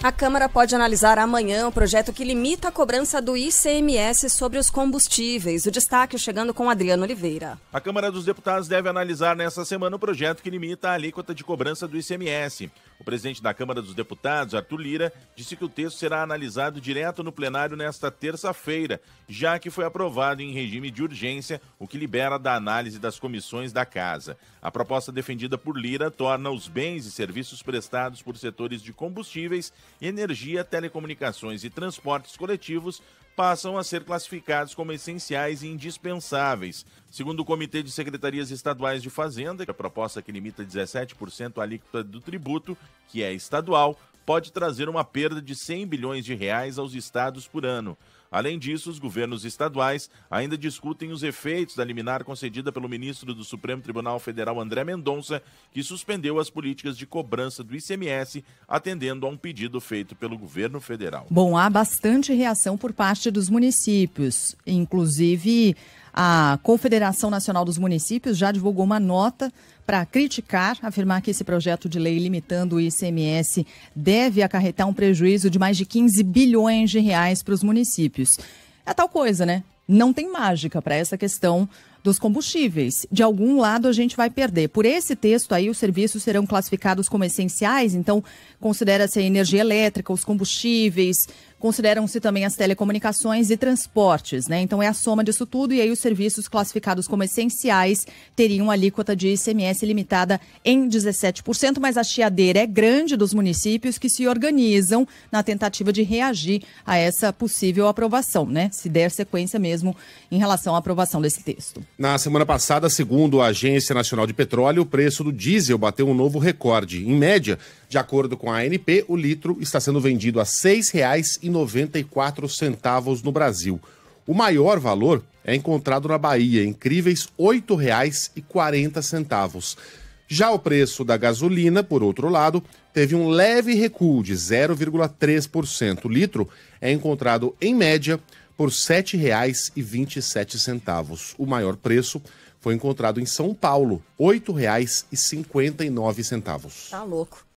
A Câmara pode analisar amanhã o projeto que limita a cobrança do ICMS sobre os combustíveis. O destaque chegando com Adriano Oliveira. A Câmara dos Deputados deve analisar nesta semana o projeto que limita a alíquota de cobrança do ICMS. O presidente da Câmara dos Deputados, Arthur Lira, disse que o texto será analisado direto no plenário nesta terça-feira, já que foi aprovado em regime de urgência, o que libera da análise das comissões da Casa. A proposta defendida por Lira torna os bens e serviços prestados por setores de combustíveis, energia, telecomunicações e transportes coletivos passam a ser classificados como essenciais e indispensáveis. Segundo o Comitê de Secretarias Estaduais de Fazenda, a proposta que limita 17% a alíquota do tributo, que é estadual, pode trazer uma perda de 100 bilhões de reais aos estados por ano. Além disso, os governos estaduais ainda discutem os efeitos da liminar concedida pelo ministro do Supremo Tribunal Federal André Mendonça, que suspendeu as políticas de cobrança do ICMS, atendendo a um pedido feito pelo governo federal. Bom, há bastante reação por parte dos municípios, inclusive a Confederação Nacional dos Municípios já divulgou uma nota para criticar, afirmar que esse projeto de lei limitando o ICMS deve acarretar um prejuízo de mais de 15 bilhões de reais para os municípios municípios. É tal coisa, né? Não tem mágica para essa questão dos combustíveis. De algum lado a gente vai perder. Por esse texto aí, os serviços serão classificados como essenciais, então considera-se a energia elétrica, os combustíveis, consideram-se também as telecomunicações e transportes, né? Então é a soma disso tudo e aí os serviços classificados como essenciais teriam alíquota de ICMS limitada em 17%, mas a chiadeira é grande dos municípios que se organizam na tentativa de reagir a essa possível aprovação, né? Se der sequência mesmo em relação à aprovação desse texto. Na semana passada, segundo a Agência Nacional de Petróleo, o preço do diesel bateu um novo recorde. Em média, de acordo com a ANP, o litro está sendo vendido a R$ 6,94 no Brasil. O maior valor é encontrado na Bahia, incríveis R$ 8,40. Já o preço da gasolina, por outro lado, teve um leve recuo de 0,3%. O litro é encontrado, em média, por R$ 7,27. O maior preço foi encontrado em São Paulo, R$ 8,59. Tá louco.